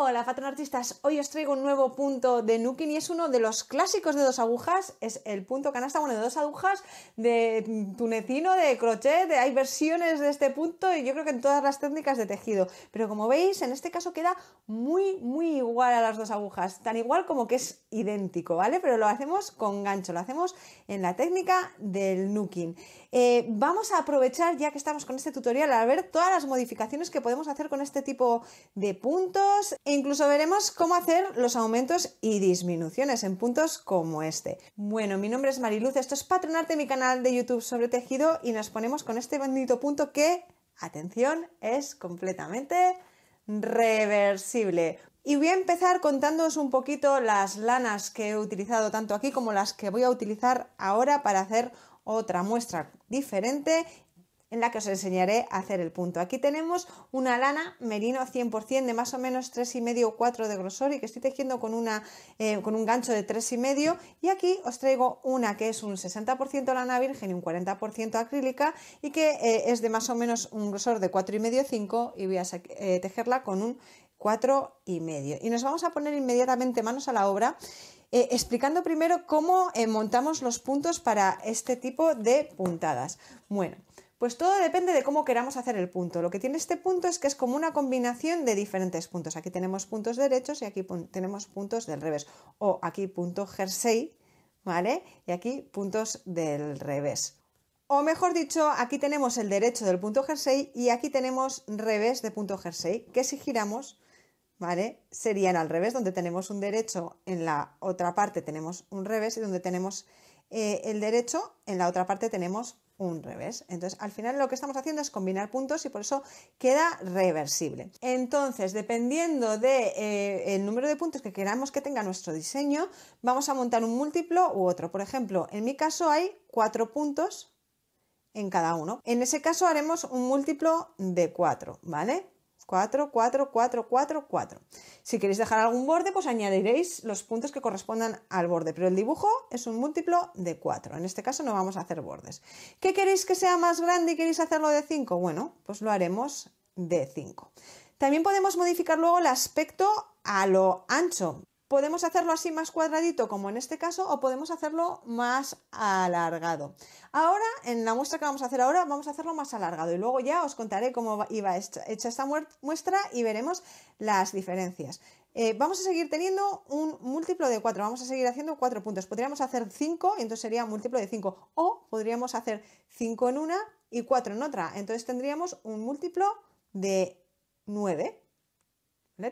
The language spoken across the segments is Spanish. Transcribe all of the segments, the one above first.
Hola artistas, hoy os traigo un nuevo punto de Nukin y es uno de los clásicos de dos agujas, es el punto canasta, bueno, de dos agujas, de tunecino, de crochet, hay versiones de este punto y yo creo que en todas las técnicas de tejido, pero como veis en este caso queda muy muy igual a las dos agujas, tan igual como que es idéntico, ¿vale? Pero lo hacemos con gancho, lo hacemos en la técnica del Nukin eh, vamos a aprovechar, ya que estamos con este tutorial, a ver todas las modificaciones que podemos hacer con este tipo de puntos. E incluso veremos cómo hacer los aumentos y disminuciones en puntos como este. Bueno, mi nombre es Mariluz, esto es Patronarte, mi canal de YouTube sobre tejido y nos ponemos con este bendito punto que, atención, es completamente reversible. Y voy a empezar contándoos un poquito las lanas que he utilizado tanto aquí como las que voy a utilizar ahora para hacer otra muestra diferente en la que os enseñaré a hacer el punto. Aquí tenemos una lana merino 100% de más o menos 3,5 o 4 de grosor y que estoy tejiendo con, una, eh, con un gancho de 3,5 y aquí os traigo una que es un 60% lana virgen y un 40% acrílica y que eh, es de más o menos un grosor de 4,5 5 y voy a eh, tejerla con un 4,5 y nos vamos a poner inmediatamente manos a la obra eh, explicando primero cómo eh, montamos los puntos para este tipo de puntadas. Bueno, pues todo depende de cómo queramos hacer el punto. Lo que tiene este punto es que es como una combinación de diferentes puntos. Aquí tenemos puntos derechos y aquí tenemos puntos del revés. O aquí punto jersey, ¿vale? Y aquí puntos del revés. O mejor dicho, aquí tenemos el derecho del punto jersey y aquí tenemos revés de punto jersey, que si giramos ¿vale? Serían al revés, donde tenemos un derecho, en la otra parte tenemos un revés y donde tenemos eh, el derecho, en la otra parte tenemos un revés. Entonces, al final lo que estamos haciendo es combinar puntos y por eso queda reversible. Entonces, dependiendo del de, eh, número de puntos que queramos que tenga nuestro diseño, vamos a montar un múltiplo u otro. Por ejemplo, en mi caso hay cuatro puntos en cada uno. En ese caso haremos un múltiplo de cuatro ¿vale? 4, 4, 4, 4, 4. Si queréis dejar algún borde, pues añadiréis los puntos que correspondan al borde, pero el dibujo es un múltiplo de 4. En este caso no vamos a hacer bordes. ¿Qué queréis que sea más grande y queréis hacerlo de 5? Bueno, pues lo haremos de 5. También podemos modificar luego el aspecto a lo ancho. Podemos hacerlo así más cuadradito como en este caso o podemos hacerlo más alargado. Ahora, en la muestra que vamos a hacer ahora, vamos a hacerlo más alargado y luego ya os contaré cómo iba hecha esta muestra y veremos las diferencias. Eh, vamos a seguir teniendo un múltiplo de 4, vamos a seguir haciendo cuatro puntos. Podríamos hacer 5 y entonces sería múltiplo de 5 o podríamos hacer 5 en una y 4 en otra. Entonces tendríamos un múltiplo de 9.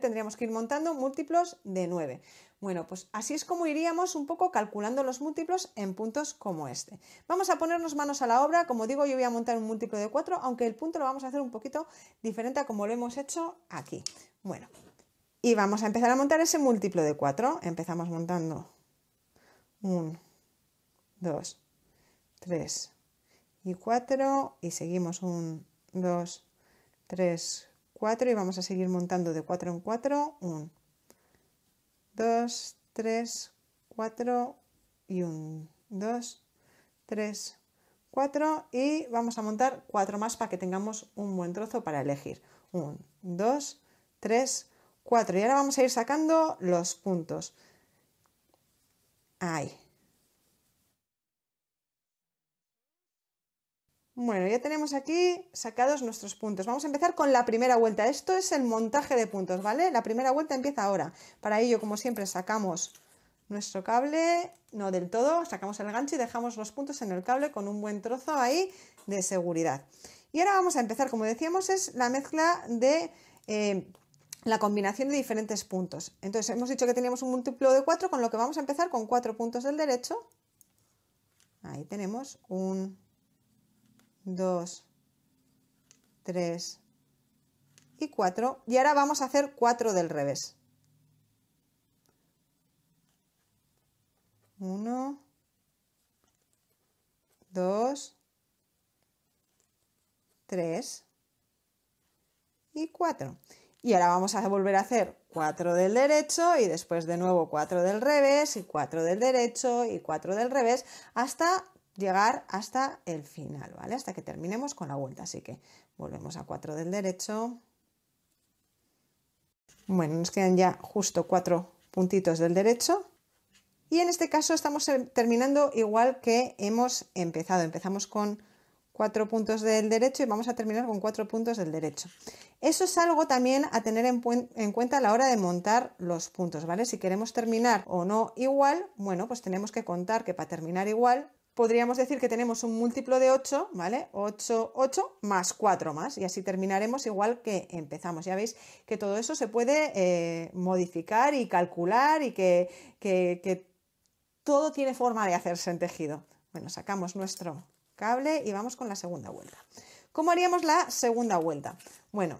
Tendríamos que ir montando múltiplos de 9. Bueno, pues así es como iríamos un poco calculando los múltiplos en puntos como este. Vamos a ponernos manos a la obra. Como digo, yo voy a montar un múltiplo de 4, aunque el punto lo vamos a hacer un poquito diferente a como lo hemos hecho aquí. Bueno, y vamos a empezar a montar ese múltiplo de 4. Empezamos montando 1, 2, 3 y 4 y seguimos 1, 2, 3, 4 y vamos a seguir montando de 4 en 4, 1, 2, 3, 4 y 1, 2, 3, 4 y vamos a montar 4 más para que tengamos un buen trozo para elegir. 1, 2, 3, 4 y ahora vamos a ir sacando los puntos. Ahí. Bueno, ya tenemos aquí sacados nuestros puntos. Vamos a empezar con la primera vuelta. Esto es el montaje de puntos, ¿vale? La primera vuelta empieza ahora. Para ello, como siempre, sacamos nuestro cable, no del todo, sacamos el gancho y dejamos los puntos en el cable con un buen trozo ahí de seguridad. Y ahora vamos a empezar, como decíamos, es la mezcla de... Eh, la combinación de diferentes puntos. Entonces hemos dicho que teníamos un múltiplo de cuatro, con lo que vamos a empezar con cuatro puntos del derecho. Ahí tenemos un 2, 3 y 4. Y ahora vamos a hacer 4 del revés. 1, 2, 3 y 4. Y ahora vamos a volver a hacer 4 del derecho y después de nuevo 4 del revés y 4 del derecho y 4 del revés hasta llegar hasta el final, ¿vale? Hasta que terminemos con la vuelta. Así que volvemos a 4 del derecho. Bueno, nos quedan ya justo cuatro puntitos del derecho. Y en este caso estamos eh, terminando igual que hemos empezado. Empezamos con cuatro puntos del derecho y vamos a terminar con cuatro puntos del derecho. Eso es algo también a tener en, en, cuenta a la hora de montar los puntos, ¿vale? Si queremos terminar o no igual, bueno, pues tenemos que contar que para terminar igual podríamos decir que tenemos un múltiplo de 8, ¿vale? 8, 8 más 4 más, y así terminaremos igual que empezamos. Ya veis que todo eso se puede eh, modificar y calcular y que, que todo tiene forma de hacerse en tejido. Bueno, sacamos nuestro cable y vamos con la segunda vuelta. ¿Cómo haríamos la segunda vuelta? Bueno,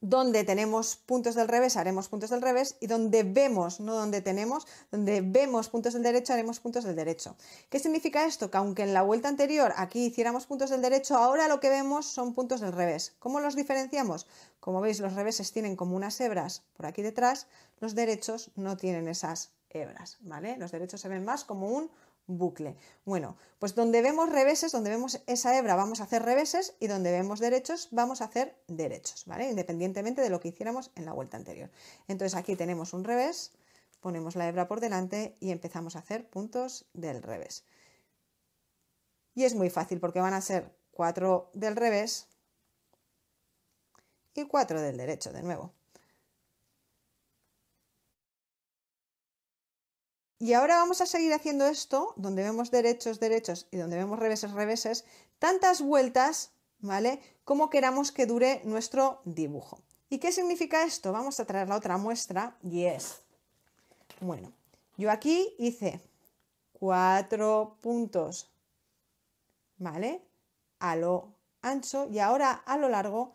donde tenemos puntos del revés haremos puntos del revés y donde vemos, no donde tenemos, donde vemos puntos del derecho haremos puntos del derecho. ¿Qué significa esto? Que aunque en la vuelta anterior aquí hiciéramos puntos del derecho, ahora lo que vemos son puntos del revés. ¿Cómo los diferenciamos? Como veis, los reveses tienen como unas hebras por aquí detrás, los derechos no tienen esas hebras, ¿vale? Los derechos se ven más como un bucle. Bueno, pues donde vemos reveses, donde vemos esa hebra, vamos a hacer reveses y donde vemos derechos, vamos a hacer derechos, ¿vale? Independientemente de lo que hiciéramos en la vuelta anterior. Entonces aquí tenemos un revés, ponemos la hebra por delante y empezamos a hacer puntos del revés. Y es muy fácil porque van a ser cuatro del revés y cuatro del derecho de nuevo. Y ahora vamos a seguir haciendo esto, donde vemos derechos, derechos y donde vemos reveses, reveses, tantas vueltas, ¿vale? Como queramos que dure nuestro dibujo. ¿Y qué significa esto? Vamos a traer la otra muestra y es, bueno, yo aquí hice cuatro puntos, ¿vale? A lo ancho y ahora a lo largo,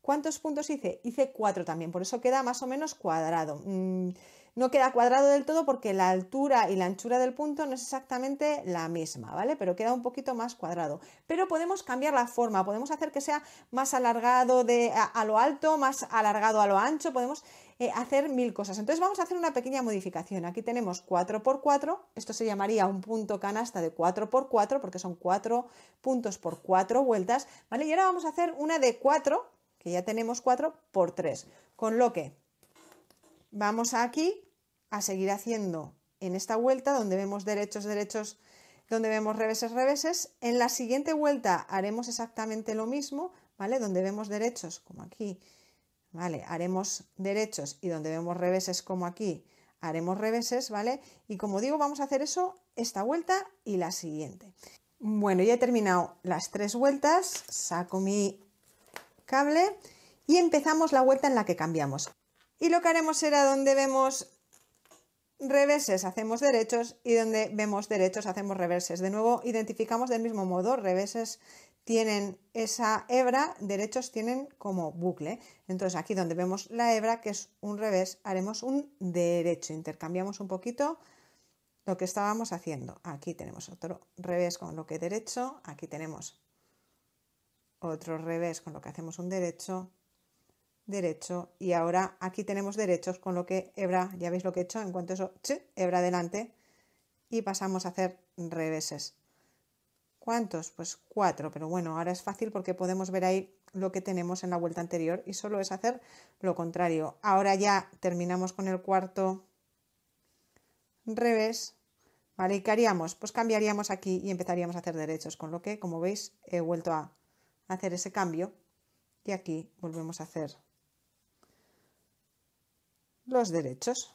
¿cuántos puntos hice? Hice cuatro también, por eso queda más o menos cuadrado. Mm, no queda cuadrado del todo porque la altura y la anchura del punto no es exactamente la misma, ¿vale? Pero queda un poquito más cuadrado. Pero podemos cambiar la forma, podemos hacer que sea más alargado de, a, lo alto, más alargado a lo ancho, podemos eh, hacer mil cosas. Entonces vamos a hacer una pequeña modificación. Aquí tenemos 4x4, esto se llamaría un punto canasta de 4x4 porque son 4 puntos por 4 vueltas, ¿vale? Y ahora vamos a hacer una de 4, que ya tenemos 4 por 3, con lo que vamos aquí a seguir haciendo en esta vuelta, donde vemos derechos, derechos, donde vemos reveses, reveses. En la siguiente vuelta haremos exactamente lo mismo, ¿vale? Donde vemos derechos, como aquí, ¿vale? Haremos derechos y donde vemos reveses, como aquí, haremos reveses, ¿vale? Y como digo, vamos a hacer eso esta vuelta y la siguiente. Bueno, ya he terminado las tres vueltas, saco mi cable y empezamos la vuelta en la que cambiamos. Y lo que haremos será donde vemos Reveses hacemos derechos y donde vemos derechos hacemos reverses. De nuevo, identificamos del mismo modo, Reveses tienen esa hebra, derechos tienen como bucle. Entonces aquí donde vemos la hebra, que es un revés, haremos un derecho. Intercambiamos un poquito lo que estábamos haciendo. Aquí tenemos otro revés con lo que derecho, aquí tenemos otro revés con lo que hacemos un derecho derecho y ahora aquí tenemos derechos con lo que hebra, ya veis lo que he hecho, en cuanto eso, hebra adelante y pasamos a hacer reveses. ¿Cuántos? Pues cuatro, pero bueno, ahora es fácil porque podemos ver ahí lo que tenemos en la vuelta anterior y solo es hacer lo contrario. Ahora ya terminamos con el cuarto revés, ¿vale? ¿Y qué haríamos? Pues cambiaríamos aquí y empezaríamos a hacer derechos, con lo que, como veis, he vuelto a hacer ese cambio y aquí volvemos a hacer los derechos.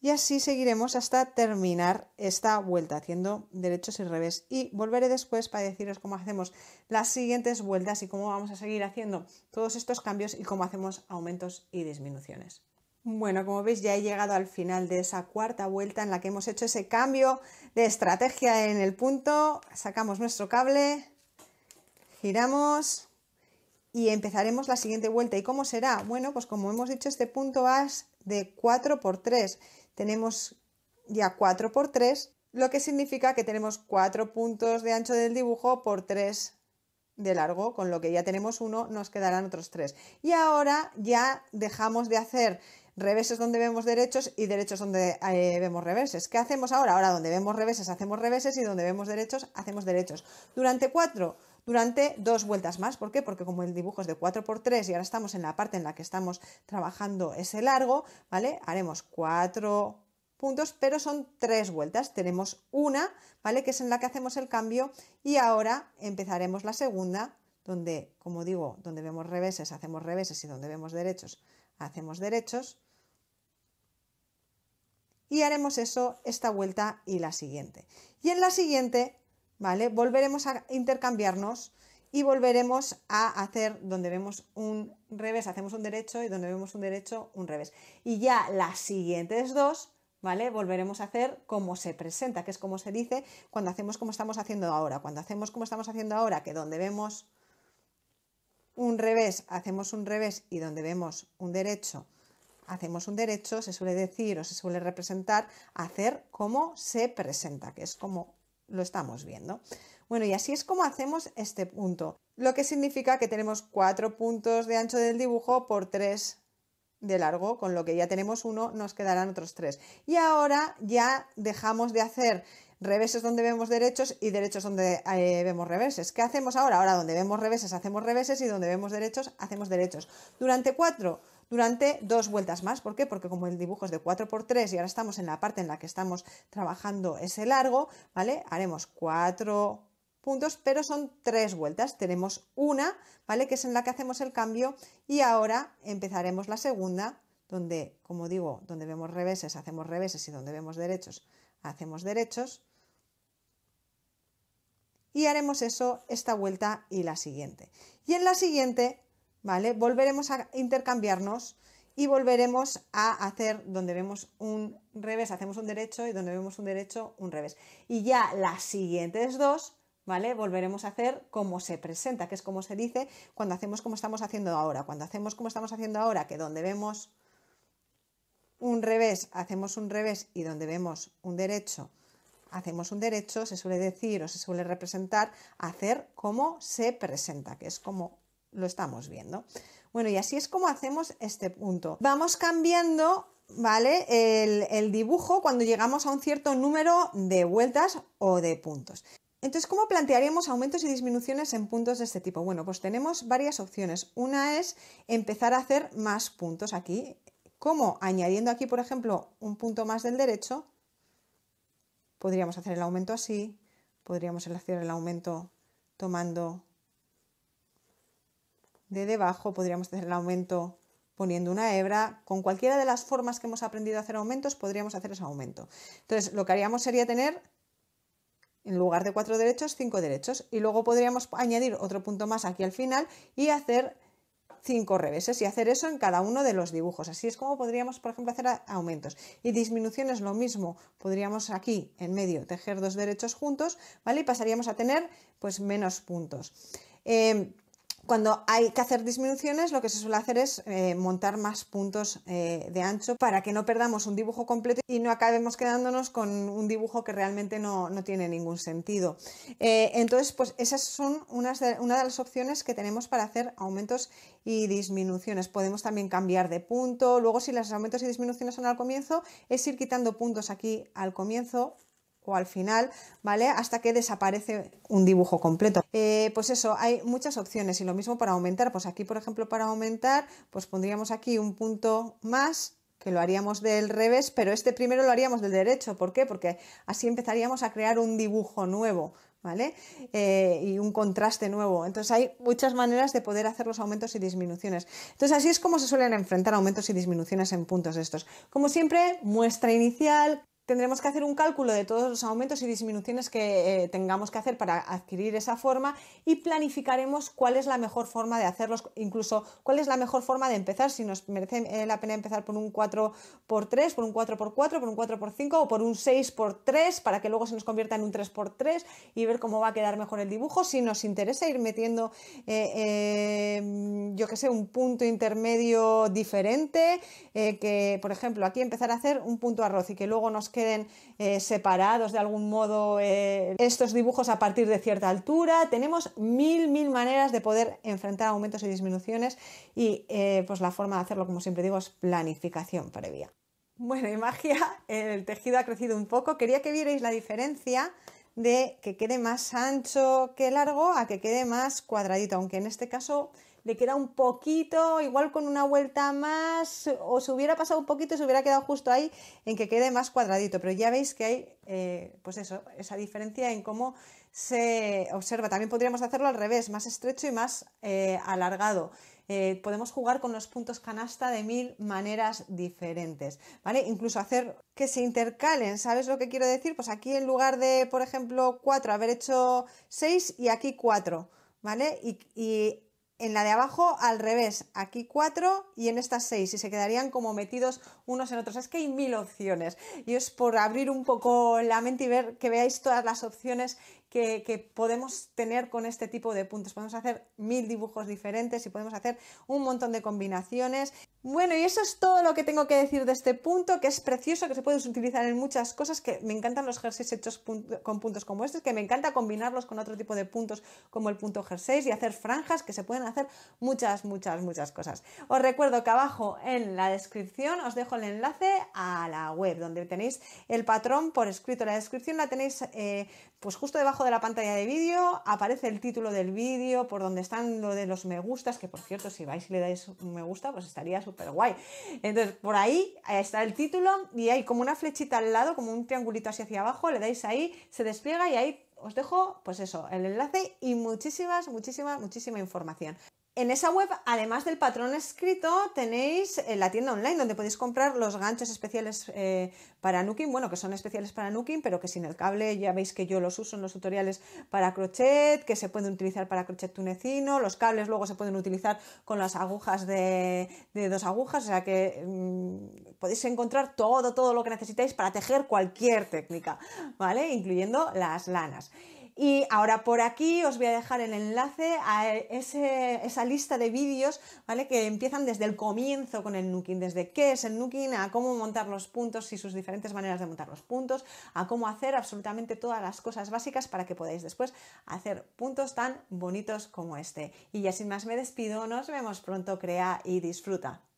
Y así seguiremos hasta terminar esta vuelta haciendo derechos y revés. Y volveré después para deciros cómo hacemos las siguientes vueltas y cómo vamos a seguir haciendo todos estos cambios y cómo hacemos aumentos y disminuciones. Bueno, como veis ya he llegado al final de esa cuarta vuelta en la que hemos hecho ese cambio de estrategia en el punto. Sacamos nuestro cable, giramos y empezaremos la siguiente vuelta. ¿Y cómo será? Bueno, pues como hemos dicho, este punto A es de 4 por 3. Tenemos ya 4 por 3, lo que significa que tenemos 4 puntos de ancho del dibujo por 3 de largo, con lo que ya tenemos uno, nos quedarán otros 3 Y ahora ya dejamos de hacer reveses donde vemos derechos y derechos donde eh, vemos reveses. ¿Qué hacemos ahora? Ahora donde vemos reveses hacemos reveses y donde vemos derechos hacemos derechos. Durante 4 durante dos vueltas más. ¿Por qué? Porque como el dibujo es de 4x3 y ahora estamos en la parte en la que estamos trabajando ese largo, ¿vale? Haremos cuatro puntos, pero son tres vueltas. Tenemos una, ¿vale? Que es en la que hacemos el cambio y ahora empezaremos la segunda, donde, como digo, donde vemos reveses, hacemos reveses y donde vemos derechos, hacemos derechos. Y haremos eso esta vuelta y la siguiente. Y en la siguiente ¿vale? Volveremos a intercambiarnos y volveremos a hacer donde vemos un revés, hacemos un derecho y donde vemos un derecho, un revés. Y ya las siguientes dos, ¿vale? Volveremos a hacer como se presenta, que es como se dice cuando hacemos como estamos haciendo ahora. Cuando hacemos como estamos haciendo ahora, que donde vemos un revés, hacemos un revés y donde vemos un derecho, hacemos un derecho, se suele decir o se suele representar hacer como se presenta, que es como lo estamos viendo. Bueno, y así es como hacemos este punto, lo que significa que tenemos cuatro puntos de ancho del dibujo por tres de largo, con lo que ya tenemos uno, nos quedarán otros tres. Y ahora ya dejamos de hacer reveses donde vemos derechos y derechos donde eh, vemos reveses. ¿Qué hacemos ahora? Ahora donde vemos reveses hacemos reveses y donde vemos derechos hacemos derechos. Durante cuatro durante dos vueltas más. ¿Por qué? Porque como el dibujo es de 4x3 y ahora estamos en la parte en la que estamos trabajando ese largo, ¿vale? Haremos cuatro puntos, pero son tres vueltas. Tenemos una, ¿vale? Que es en la que hacemos el cambio y ahora empezaremos la segunda, donde, como digo, donde vemos reveses, hacemos reveses y donde vemos derechos, hacemos derechos. Y haremos eso esta vuelta y la siguiente. Y en la siguiente Volveremos a intercambiarnos y volveremos a hacer donde vemos un revés, hacemos un derecho y donde vemos un derecho, un revés. Y ya las siguientes dos, ¿vale? Volveremos a hacer como se presenta, que es como se dice cuando hacemos como estamos haciendo ahora. Cuando hacemos como estamos haciendo ahora, que donde vemos un revés, hacemos un revés y donde vemos un derecho, hacemos un derecho, se suele decir o se suele representar hacer como se presenta, que es como lo estamos viendo. Bueno, y así es como hacemos este punto. Vamos cambiando, ¿vale? El, dibujo cuando llegamos a un cierto número de vueltas o de puntos. Entonces, ¿cómo plantearíamos aumentos y disminuciones en puntos de este tipo? Bueno, pues tenemos varias opciones. Una es empezar a hacer más puntos aquí. como Añadiendo aquí, por ejemplo, un punto más del derecho. Podríamos hacer el aumento así. Podríamos hacer el aumento tomando de debajo podríamos hacer el aumento poniendo una hebra. Con cualquiera de las formas que hemos aprendido a hacer aumentos podríamos hacer ese aumento. Entonces lo que haríamos sería tener en lugar de cuatro derechos, cinco derechos. Y luego podríamos añadir otro punto más aquí al final y hacer cinco reveses y hacer eso en cada uno de los dibujos. Así es como podríamos, por ejemplo, hacer aumentos. Y disminuciones lo mismo. Podríamos aquí en medio tejer dos derechos juntos, ¿vale? Y pasaríamos a tener pues menos puntos. Eh, cuando hay que hacer disminuciones, lo que se suele hacer es eh, montar más puntos eh, de ancho para que no perdamos un dibujo completo y no acabemos quedándonos con un dibujo que realmente no, tiene ningún sentido. Eh, entonces, pues esas son unas una de las opciones que tenemos para hacer aumentos y disminuciones. Podemos también cambiar de punto. Luego, si los aumentos y disminuciones son al comienzo, es ir quitando puntos aquí al comienzo o al final, ¿vale? Hasta que desaparece un dibujo completo. Eh, pues eso, hay muchas opciones y lo mismo para aumentar. Pues aquí, por ejemplo, para aumentar, pues pondríamos aquí un punto más que lo haríamos del revés, pero este primero lo haríamos del derecho. ¿Por qué? Porque así empezaríamos a crear un dibujo nuevo, ¿vale? Eh, y un contraste nuevo. Entonces hay muchas maneras de poder hacer los aumentos y disminuciones. Entonces así es como se suelen enfrentar aumentos y disminuciones en puntos de estos. Como siempre, muestra inicial, tendremos que hacer un cálculo de todos los aumentos y disminuciones que eh, tengamos que hacer para adquirir esa forma y planificaremos cuál es la mejor forma de hacerlos, incluso cuál es la mejor forma de empezar, si nos merece eh, la pena empezar por un 4x3, por un 4x4, por un 4x5 o por un 6x3 para que luego se nos convierta en un 3x3 y ver cómo va a quedar mejor el dibujo. Si nos interesa ir metiendo, eh, yo que sé, un punto intermedio diferente, que por ejemplo aquí empezar a hacer un punto arroz y que luego nos queden eh, separados de algún modo eh, estos dibujos a partir de cierta altura. Tenemos mil, mil maneras de poder enfrentar aumentos y disminuciones y eh, pues la forma de hacerlo, como siempre digo, es planificación previa. Bueno, y magia, el tejido ha crecido un poco. Quería que vierais la diferencia de que quede más ancho que largo a que quede más cuadradito, aunque en este caso le queda un poquito, igual con una vuelta más, o se hubiera pasado un poquito y se hubiera quedado justo ahí en que quede más cuadradito. Pero ya veis que hay, eh, pues eso, esa diferencia en cómo se observa. También podríamos hacerlo al revés, más estrecho y más eh, alargado. Eh, podemos jugar con los puntos canasta de mil maneras diferentes, ¿vale? Incluso hacer que se intercalen, ¿sabes lo que quiero decir? Pues aquí en lugar de, por ejemplo, 4, haber hecho 6 y aquí 4, ¿vale? y en la de abajo al revés, aquí cuatro y en estas seis, y se quedarían como metidos unos en otros. Es que hay mil opciones y es por abrir un poco la mente y ver que veáis todas las opciones que, podemos tener con este tipo de puntos. Podemos hacer mil dibujos diferentes y podemos hacer un montón de combinaciones. Bueno, y eso es todo lo que tengo que decir de este punto, que es precioso, que se puede utilizar en muchas cosas, que me encantan los jerseys hechos con puntos como estos que me encanta combinarlos con otro tipo de puntos como el punto jersey y hacer franjas, que se pueden hacer muchas, muchas, muchas cosas. Os recuerdo que abajo en la descripción os dejo el enlace a la web, donde tenéis el patrón por escrito. La descripción la tenéis eh, pues justo debajo de la pantalla de vídeo aparece el título del vídeo, por donde están lo de los me gustas, que por cierto, si vais y le dais un me gusta, pues estaría súper guay. Entonces, por ahí está el título y hay como una flechita al lado, como un triangulito así hacia abajo, le dais ahí, se despliega y ahí os dejo, pues eso, el enlace y muchísimas, muchísimas, muchísima información. En esa web, además del patrón escrito, tenéis eh, la tienda online donde podéis comprar los ganchos especiales eh, para nuking, bueno, que son especiales para nuking, pero que sin el cable ya veis que yo los uso en los tutoriales para crochet, que se pueden utilizar para crochet tunecino, los cables luego se pueden utilizar con las agujas de, dos agujas, o sea que mm, podéis encontrar todo, todo lo que necesitáis para tejer cualquier técnica, ¿vale? Incluyendo las lanas. Y ahora por aquí os voy a dejar el enlace a esa lista de vídeos ¿vale? que empiezan desde el comienzo con el nuking, desde qué es el nuking, a cómo montar los puntos y sus diferentes maneras de montar los puntos, a cómo hacer absolutamente todas las cosas básicas para que podáis después hacer puntos tan bonitos como este. Y ya sin más me despido, nos vemos pronto, crea y disfruta.